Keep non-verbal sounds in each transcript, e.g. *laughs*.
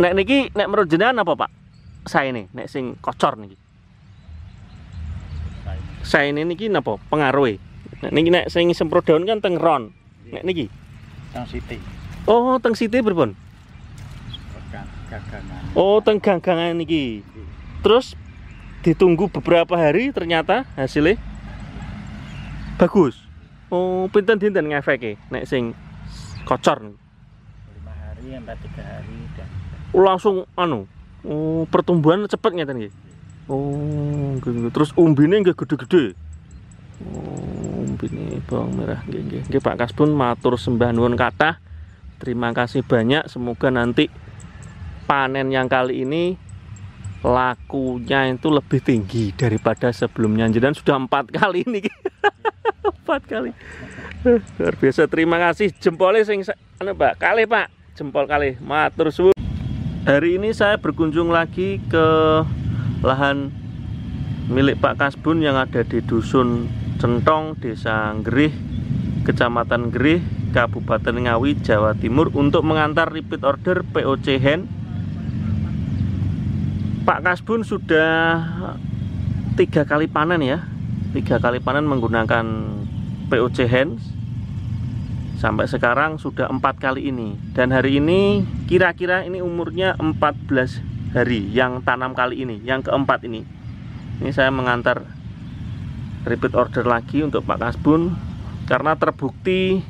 nek niki nek menurut jenengan apa pak saya ini nek sing kocor niki saya ini niki napa pengaruh nek niki nek sing semprot daun kan teng ron nek niki teng siti oh teng siti berpun oh teng ganggangan niki terus ditunggu beberapa hari ternyata hasilnya bagus oh pinten dinten ngefeke nek sing kocor 5 hari sampai 3 hari dan Oh, langsung anu oh, pertumbuhan cepet ngeten oh, nggih. Oh, nggih. Terus umbine nggih gede-gede. Oh, umbine bawang merah nggih nggih. Nggih Pak Kasbun matur sembah nuwun kathah. Terima kasih banyak. Semoga nanti panen yang kali ini lakunya itu lebih tinggi daripada sebelumnya jadi sudah empat kali ini *laughs* empat kali luar biasa terima kasih jempolnya sing anu pak kali pak jempol kali matur suwun hari ini saya berkunjung lagi ke lahan milik Pak Kasbun yang ada di Dusun Centong, Desa Gerih, Kecamatan Gerih, Kabupaten Ngawi, Jawa Timur untuk mengantar repeat order POC Hen. Pak Kasbun sudah tiga kali panen ya, tiga kali panen menggunakan POC Hands sampai sekarang sudah empat kali ini dan hari ini kira-kira ini umurnya 14 hari yang tanam kali ini yang keempat ini ini saya mengantar repeat order lagi untuk Pak Kasbun karena terbukti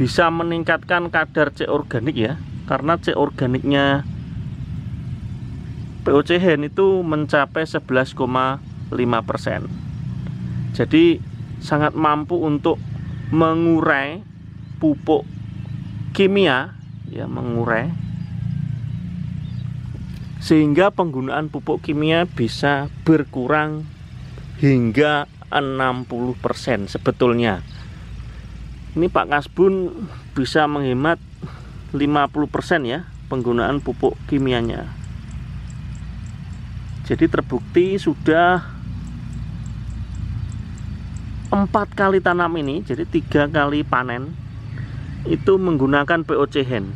bisa meningkatkan kadar C organik ya karena C organiknya POC hen itu mencapai 11,5% jadi sangat mampu untuk mengurai pupuk kimia ya mengurai sehingga penggunaan pupuk kimia bisa berkurang hingga 60% sebetulnya ini Pak Kasbun bisa menghemat 50% ya penggunaan pupuk kimianya jadi terbukti sudah empat kali tanam ini jadi tiga kali panen itu menggunakan POC hand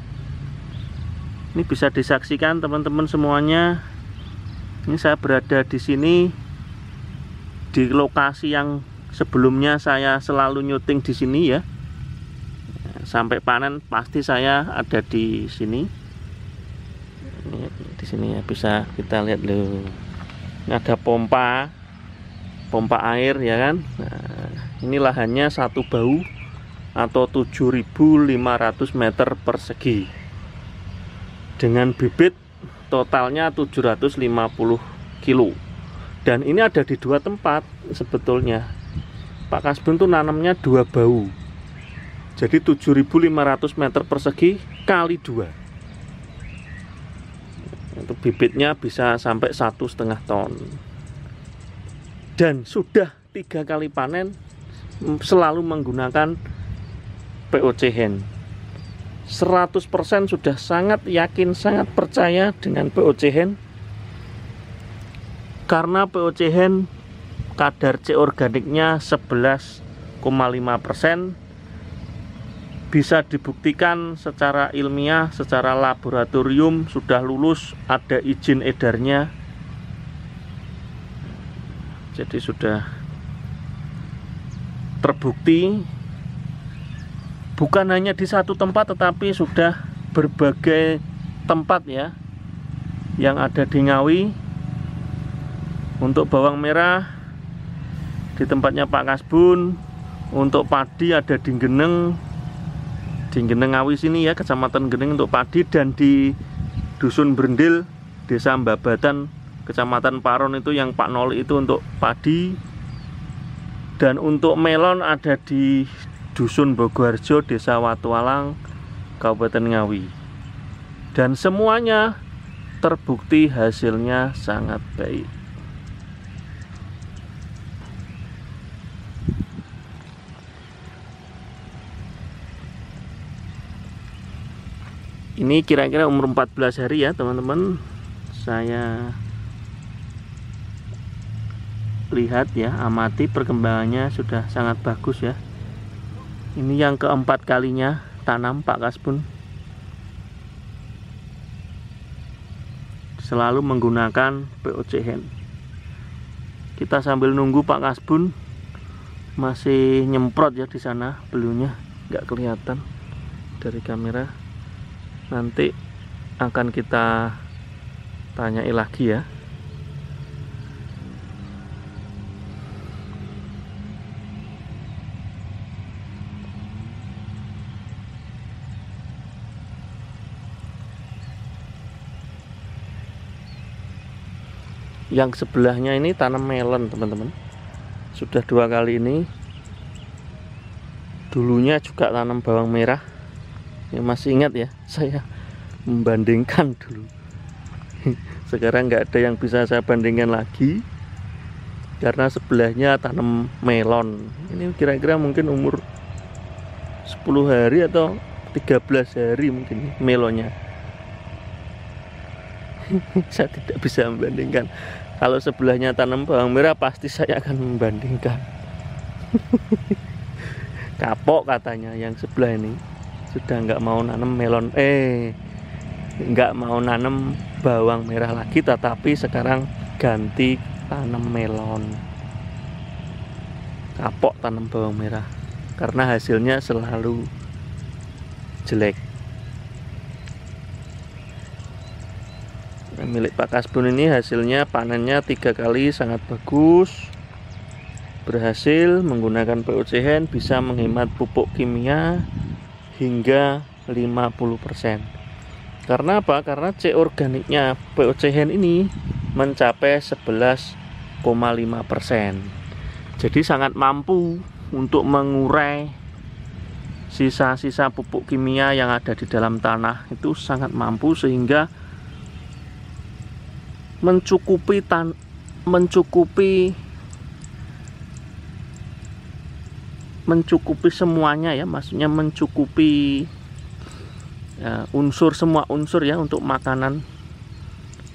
ini bisa disaksikan teman-teman semuanya ini saya berada di sini di lokasi yang sebelumnya saya selalu nyuting di sini ya sampai panen pasti saya ada di sini ini, di sini ya bisa kita lihat loh ini ada pompa pompa air ya kan nah, ini lahannya satu bau atau 7500 meter persegi dengan bibit totalnya 750 kilo dan ini ada di dua tempat sebetulnya Pak Kasbun tuh nanamnya dua bau jadi 7500 meter persegi kali dua Untuk bibitnya bisa sampai satu setengah ton dan sudah tiga kali panen selalu menggunakan POC hand 100% sudah sangat yakin sangat percaya dengan POC hand karena POC hand kadar C organiknya 11,5% bisa dibuktikan secara ilmiah secara laboratorium sudah lulus ada izin edarnya jadi sudah terbukti bukan hanya di satu tempat tetapi sudah berbagai tempat ya yang ada di Ngawi untuk bawang merah di tempatnya Pak Kasbun untuk padi ada di Geneng di Geneng Ngawi sini ya Kecamatan Geneng untuk padi dan di Dusun Berendil Desa Mbabatan Kecamatan Paron itu yang Pak Nol itu untuk padi dan untuk melon ada di Dusun Bogorjo, Desa Watualang, Kabupaten Ngawi. Dan semuanya terbukti hasilnya sangat baik. Ini kira-kira umur 14 hari ya, teman-teman. Saya lihat ya amati perkembangannya sudah sangat bagus ya ini yang keempat kalinya tanam Pak Kasbun. selalu menggunakan POC hand kita sambil nunggu Pak Kasbun masih nyemprot ya di sana belunya nggak kelihatan dari kamera nanti akan kita tanyai lagi ya yang sebelahnya ini tanam melon teman-teman sudah dua kali ini dulunya juga tanam bawang merah ya masih ingat ya *laughs* saya membandingkan dulu *laughs* sekarang nggak ada yang bisa saya bandingkan lagi karena sebelahnya tanam melon ini kira-kira mungkin umur 10 hari atau 13 hari mungkin melonnya *laughs* saya tidak bisa membandingkan kalau sebelahnya tanam bawang merah pasti saya akan membandingkan *laughs* kapok katanya yang sebelah ini sudah nggak mau nanam melon eh nggak mau nanam bawang merah lagi tetapi sekarang ganti tanam melon kapok tanam bawang merah karena hasilnya selalu jelek milik Pak Kasbun ini hasilnya panennya tiga kali sangat bagus berhasil menggunakan POCN bisa menghemat pupuk kimia hingga 50% karena apa? karena C organiknya POCN ini mencapai 11,5% jadi sangat mampu untuk mengurai sisa-sisa pupuk kimia yang ada di dalam tanah itu sangat mampu sehingga mencukupi tan mencukupi mencukupi semuanya ya maksudnya mencukupi ya, unsur semua unsur ya untuk makanan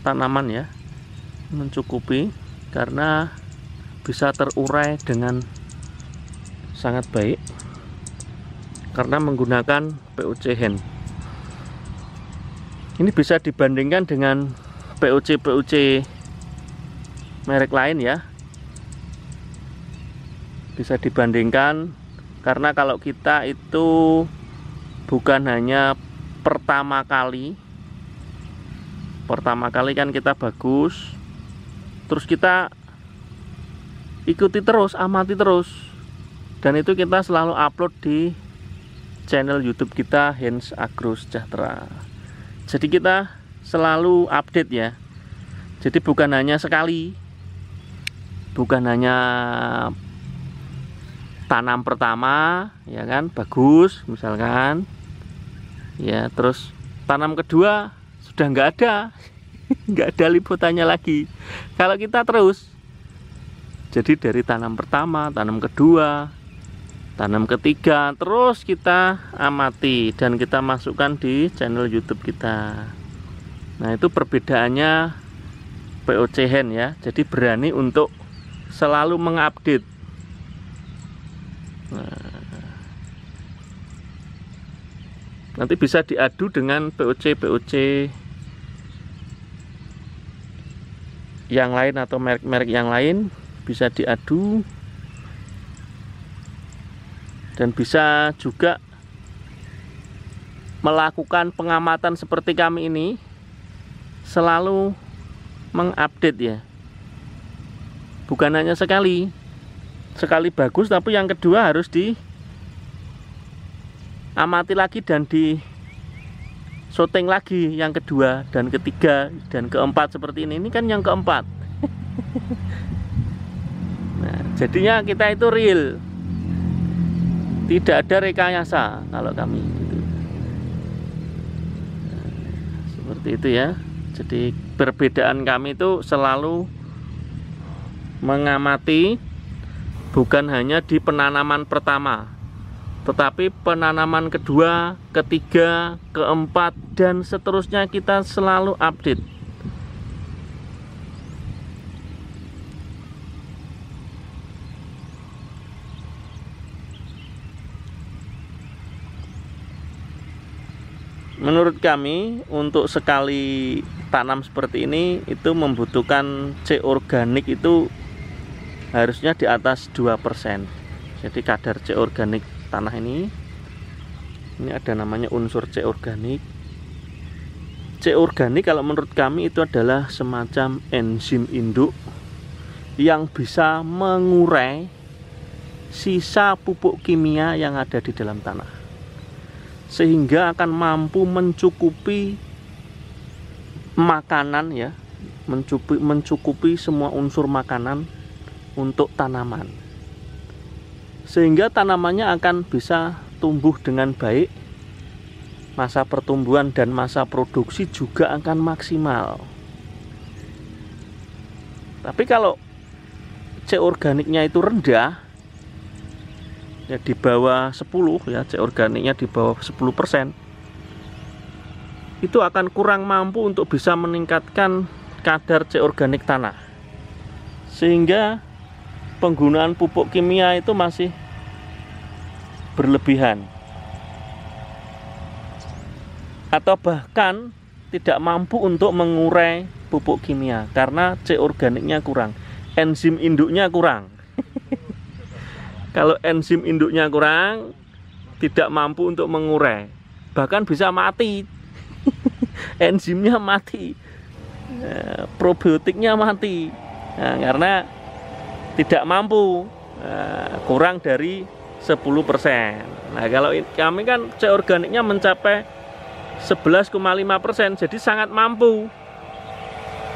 tanaman ya mencukupi karena bisa terurai dengan sangat baik karena menggunakan POC hand ini bisa dibandingkan dengan PUC PUC merek lain ya bisa dibandingkan karena kalau kita itu bukan hanya pertama kali pertama kali kan kita bagus terus kita ikuti terus amati terus dan itu kita selalu upload di channel YouTube kita Hens Agro Sejahtera jadi kita selalu update ya jadi bukan hanya sekali bukan hanya tanam pertama ya kan bagus misalkan ya terus tanam kedua sudah nggak ada *laughs* nggak ada liputannya lagi kalau kita terus jadi dari tanam pertama tanam kedua tanam ketiga terus kita amati dan kita masukkan di channel YouTube kita Nah itu perbedaannya POC hand ya Jadi berani untuk selalu mengupdate nah. Nanti bisa diadu dengan POC-POC yang lain atau merek-merek yang lain bisa diadu dan bisa juga melakukan pengamatan seperti kami ini selalu mengupdate ya bukan hanya sekali sekali bagus tapi yang kedua harus di amati lagi dan di syuting lagi yang kedua dan ketiga dan keempat seperti ini ini kan yang keempat *laughs* nah, jadinya kita itu real tidak ada rekayasa kalau kami gitu. Nah, seperti itu ya jadi perbedaan kami itu selalu mengamati bukan hanya di penanaman pertama tetapi penanaman kedua, ketiga, keempat dan seterusnya kita selalu update menurut kami untuk sekali tanam seperti ini itu membutuhkan C organik itu harusnya di atas 2% jadi kadar C organik tanah ini ini ada namanya unsur C organik C organik kalau menurut kami itu adalah semacam enzim induk yang bisa mengurai sisa pupuk kimia yang ada di dalam tanah sehingga akan mampu mencukupi makanan ya mencukupi, mencukupi semua unsur makanan untuk tanaman sehingga tanamannya akan bisa tumbuh dengan baik masa pertumbuhan dan masa produksi juga akan maksimal tapi kalau C organiknya itu rendah ya di bawah 10 ya C organiknya di bawah 10% itu akan kurang mampu untuk bisa meningkatkan kadar C organik tanah sehingga penggunaan pupuk kimia itu masih berlebihan atau bahkan tidak mampu untuk mengurai pupuk kimia karena C organiknya kurang, enzim induknya kurang. Kalau enzim induknya kurang, tidak mampu untuk mengurai, bahkan bisa mati. *laughs* Enzimnya mati, eh, probiotiknya mati, nah, karena tidak mampu eh, kurang dari 10%. Nah, kalau kami kan C organiknya mencapai 11,5%, jadi sangat mampu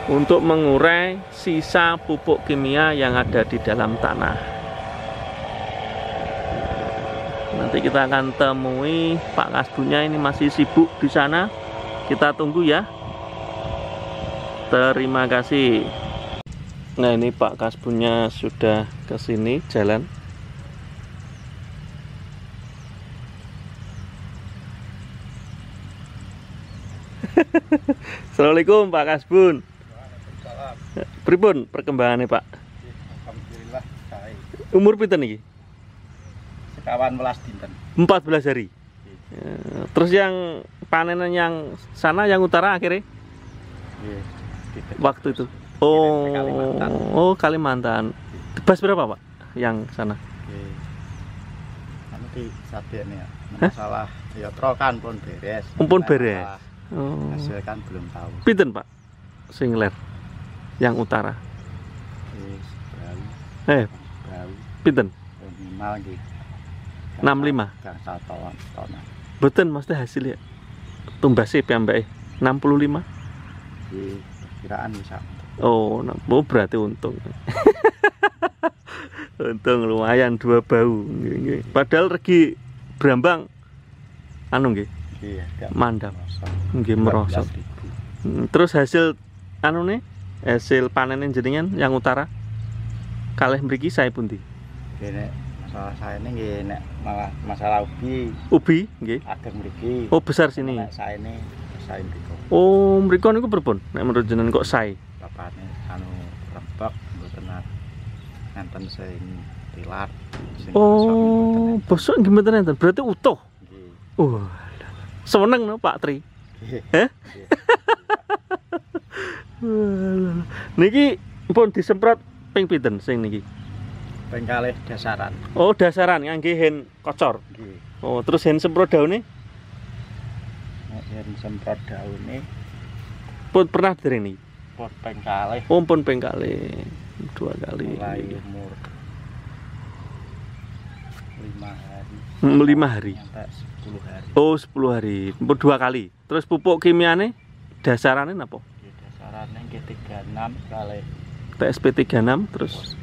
untuk mengurai sisa pupuk kimia yang ada di dalam tanah nanti kita akan temui Pak Kasbunya ini masih sibuk di sana kita tunggu ya terima kasih nah ini Pak Kasbunya sudah ke sini jalan *laughs* Assalamualaikum Pak Kasbun. Waalaikumsalam. Pripun perkembangannya Pak? Alhamdulillah Umur pinter nih? kawan belas dinten. 14 hari. Ya. Terus yang panenan yang sana yang utara akhirnya? Ya, Waktu itu. Iya, oh, oh Kalimantan. Bebas iya. berapa pak? Yang sana? Nanti iya. sate ya. Masalah ya trokan pun beres. Pun beres. Oh. Hasil kan belum tahu. Pinten pak? Singler. Yang utara. Eh, pinten? Minimal 65. tahun Betul maksudnya hasilnya tumbasnya piyambake 65. Di kiraan bisa. Oh, oh berarti untung. *laughs* untung lumayan dua bau. Padahal regi berambang anu nggih. Iya, mandap. Nggih merosot. Hmm, terus hasil anu nih hasil panenin jaringan yang utara kalah mriki saya pun di Masalah saya ini gini nek malah masalah ubi. Ubi gini Ageng mriki. Oh, besar sini. Nek saya ini saya mriko. Oh, mriko niku pripun? Nek menurut jenengan kok sae? ini anu rembak mboten ngenten sing tilar. Sing oh, bosok gimana nanten Berarti utuh. Nggih. Oh. Seneng no Pak Tri. Heh? *laughs* Niki pun disemprot ping pinten sing niki? Bengkale dasaran. Oh, dasaran yang hen kocor. Gih. Oh, terus hen semprot daun nih hen semprot daun nih pun pernah ini? Pun Bengkale. Oh, pun Bengkale. Dua kali. Mulai umur lima hari. Hmm, lima hari. Sepuluh hari. Oh, sepuluh hari. Dua kali. Terus pupuk kimiane dasarannya apa? Ya, dasarannya G36 kali TSP 36 terus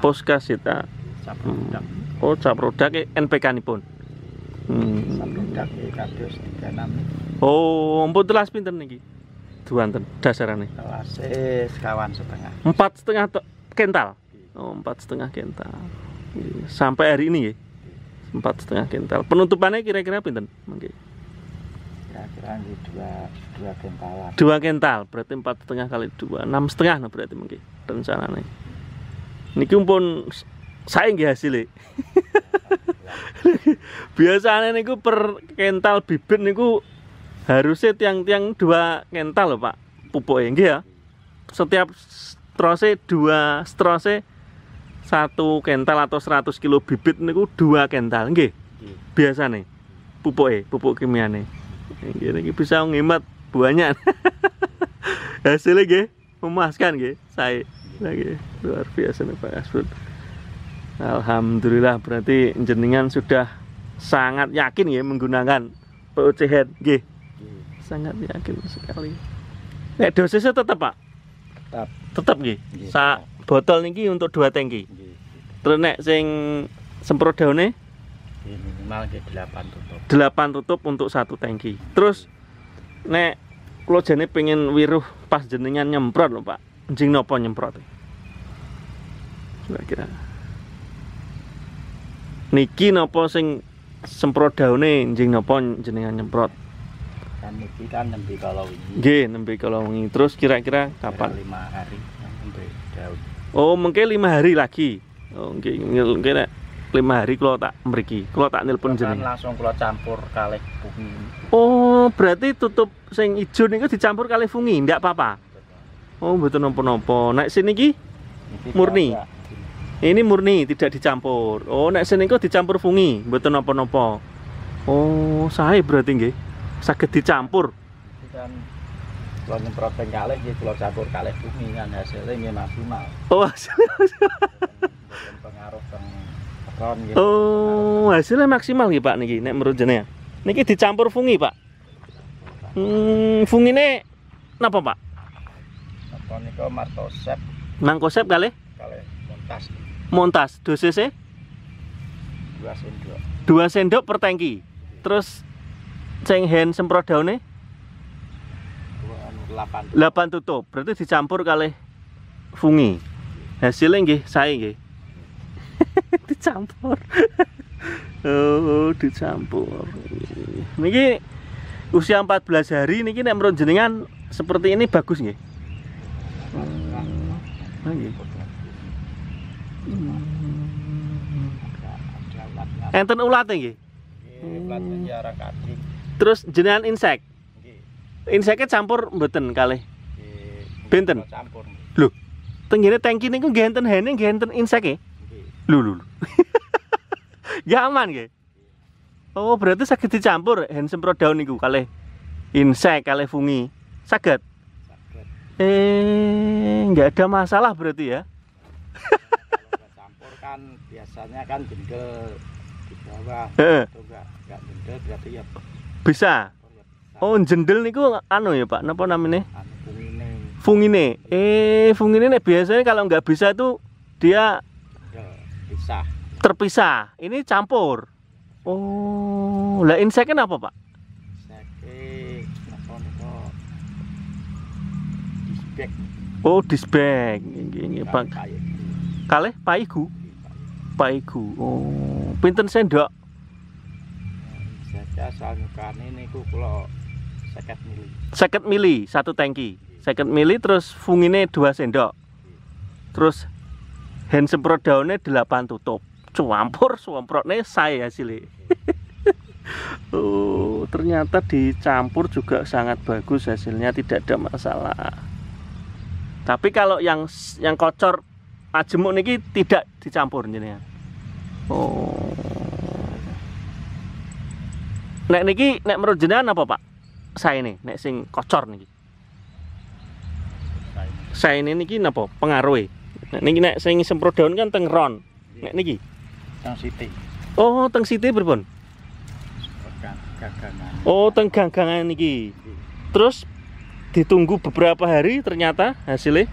pos kita Oh, cap Oh Caprodak NPK pun. hmm. oh eh, hmm. Eh, Oh nih ki pinten niki Duanten dasarane Telas eh, sekawan setengah Empat setengah kental Oh empat setengah kental Sampai hari ini Empat setengah kental Penutupannya kira-kira pinter Mungkin kira-kira dua dua kental dua kental berarti empat setengah kali dua enam setengah nah berarti mungkin rencana nih niki pun saya nggak hasilnya *laughs* biasanya niku per kental bibit niku harusnya tiang-tiang dua kental loh pak pupuk yang ya setiap strose dua strose satu kental atau seratus kilo bibit niku dua kental nggih biasa nih pupuk e pupuk kimia nih ini bisa menghemat banyak *laughs* hasilnya gih memuaskan gih saya lagi luar biasa nih Pak Kasbud Alhamdulillah berarti jenengan sudah sangat yakin ya menggunakan PUC head G. Sangat yakin sekali. Nek dosisnya e tetap Pak. Tetap. Tetap G. Sa botol niki untuk dua tangki. Terus nek sing semprot daunnya minimal ke 8 tutup 8 tutup untuk satu tangki terus nek kalau jenis pengen wiruh pas jenengan nyemprot lho pak jeng nopo nyemprot kira-kira niki nopo sing semprot daune jeng nopo jenengan nyemprot kan niki kan nembi kalau ini nembi kalau ini terus kira-kira kapan lima hari nembi daun oh mungkin lima hari lagi oh mungkin, mungkin lima hari kalau tak meriki kalau tak nelpon jadi langsung kalau campur kalih fungi oh berarti tutup sing ijo kok dicampur kalih fungi tidak apa-apa oh betul nopo-nopo naik sini ki murni ini murni tidak dicampur oh naik sini kok dicampur fungi betul nopo-nopo oh saya berarti nggih sakit dicampur kalau nyemprot kalih campur kalih bumi kan hasilnya ini maksimal. Oh, ton gitu. Oh, hasilnya maksimal ya, Pak niki nek menurut jenengan. Niki dicampur fungi, Pak. Hmm, ini, napa, Pak? Napa niku martosep. Mangkosep kali? Kali montas. Montas dosisnya? Dua sendok. Dua sendok per tangki. Terus ceng hand semprot daunnya? Anu, delapan tutup. tutup. Berarti dicampur kali fungi. Hasilnya nggih saya nggih. *laughs* dicampur oh, oh dicampur niki usia 14 hari niki nek emron jenengan seperti ini bagus nggih oh, Enten ulat nih Terus jenengan insek. Inseknya campur mboten kali? Benten. Campur. Lho, tenggene tangki niku nggih enten hene nggih enten insek ya? Lu lu. Gak aman ke Oh, berarti sakit dicampur hand semprot daun itu kali insek kali fungi. Sakit. Eh, nggak ada masalah berarti ya? campur kan biasanya kan jendel di bawah, eh. itu nggak jendel berarti ya. Bisa. Oh, ya oh jendel niku anu ya Pak, apa namanya? Anu, fungine. Fungine. Eh, fungi nih biasanya kalau nggak bisa itu dia terpisah. Terpisah. Ini campur. Oh, lah inseknya apa, Pak? Oh, disbag. ini Pak. Kalih paigu. Paigu. Oh, pinten sendok? Saya asal niku kula 50 mili. 50 mili satu tangki. 50 mili terus fungine dua sendok. Iya. Terus hand semprot daunnya 8 tutup cuampur semprotnya saya hasilnya *laughs* oh ternyata dicampur juga sangat bagus hasilnya tidak ada masalah tapi kalau yang yang kocor ajemuk niki tidak dicampur ya. oh nek niki nek menurut jenengan apa pak saya ini nek sing kocor niki saya ini niki napa pengaruhi Nek niki nek sing semprot daun kan teng ron. Iya. Nek niki teng siti. Oh, teng siti pripun? Oh, teng ganggangan niki. Iya. Terus ditunggu beberapa hari ternyata hasilnya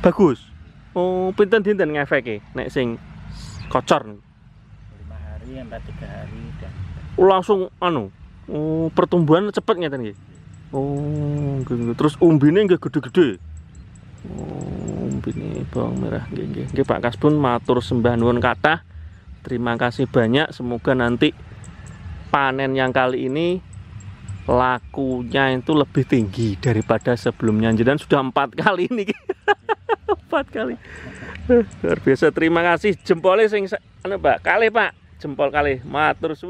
bagus. Oh, pinten dinten ngefeke nek sing kocor. 5 hari sampai 3 hari dan oh, langsung anu. Oh, pertumbuhan cepet ngeten nggih. Iya. Oh, gitu. terus umbine nggih gede-gede. Oh. Ini bawang merah nggih nggih Pak Kasbun matur sembah nuwun kata Terima kasih banyak. Semoga nanti panen yang kali ini lakunya itu lebih tinggi daripada sebelumnya. Jadi sudah empat kali ini. *laughs* empat kali. Luar biasa. Terima kasih. Jempolnya sing anu Pak, kali Pak. Jempol kali. Matur suwun.